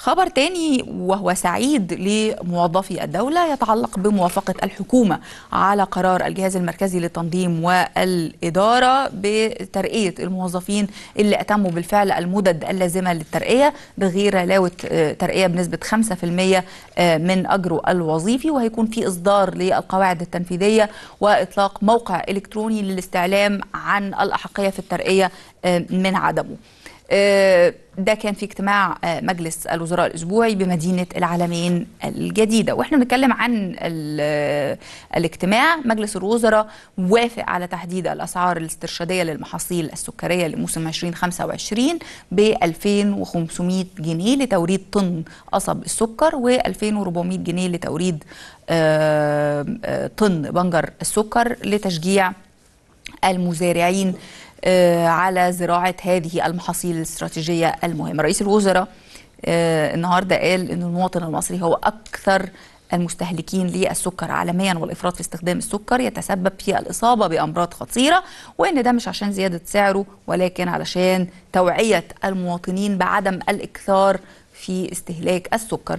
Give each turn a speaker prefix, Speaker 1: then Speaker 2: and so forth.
Speaker 1: خبر تاني وهو سعيد لموظفي الدولة يتعلق بموافقة الحكومة على قرار الجهاز المركزي للتنظيم والإدارة بترقية الموظفين اللي أتموا بالفعل المدد اللازمة للترقية بغير علاوة آه، ترقية بنسبة 5% آه، من أجره الوظيفي وهيكون في إصدار للقواعد التنفيذية وإطلاق موقع إلكتروني للاستعلام عن الأحقية في الترقية آه، من عدمه آه، ده كان في اجتماع آه، مجلس الوزراء الاسبوعي بمدينه العالمين الجديده واحنا بنتكلم عن آه، الاجتماع مجلس الوزراء وافق على تحديد الاسعار الاسترشاديه للمحاصيل السكريه لموسم 2025 ب 2500 جنيه لتوريد طن قصب السكر و 2400 جنيه لتوريد طن بنجر السكر لتشجيع المزارعين آه، على زراعه هذه المحاصيل الاستراتيجيه المهمه رئيس الوزراء آه، النهارده قال ان المواطن المصري هو اكثر المستهلكين للسكر عالميا والافراط في استخدام السكر يتسبب في الاصابه بامراض خطيره وان ده مش عشان زياده سعره ولكن علشان توعيه المواطنين بعدم الاكثار في استهلاك السكر